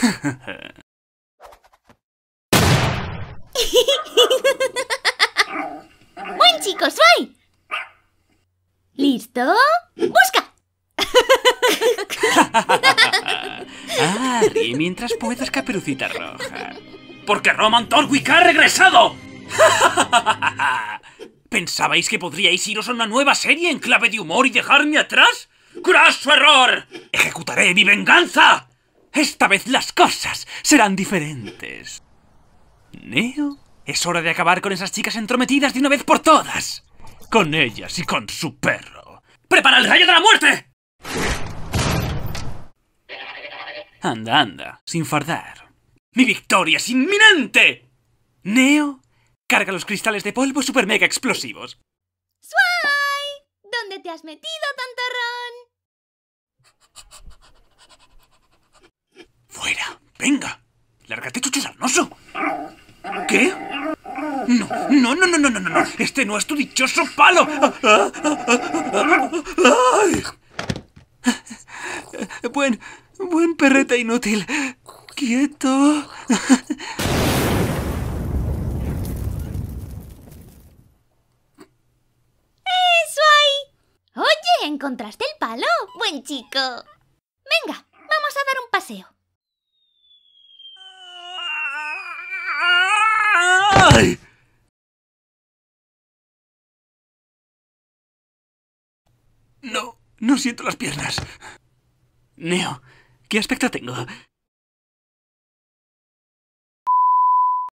¡Buen chicos, soy ¿Listo? ¡Busca! ah, y mientras puedas, Caperucita Roja. ¡Porque Roman Torwick ha regresado! ¿Pensabais que podríais iros a una nueva serie en clave de humor y dejarme atrás? ¡Craso error! ¡Ejecutaré mi venganza! Esta vez las cosas serán diferentes. Neo, es hora de acabar con esas chicas entrometidas de una vez por todas. Con ellas y con su perro. ¡Prepara el rayo de la muerte! Anda, anda, sin fardar. ¡Mi victoria es inminente! Neo, carga los cristales de polvo super mega explosivos. ¡Swai! ¿Dónde te has metido, rol? Venga, lárgate chuches al ¿Qué? No, no, no, no, no, no, no. Este no es tu dichoso palo. Buen, buen perreta inútil. Quieto. ¡Eso ahí! Oye, ¿encontraste el palo? Buen chico. Venga, vamos a dar un paseo. No, no siento las piernas. Neo, ¿qué aspecto tengo?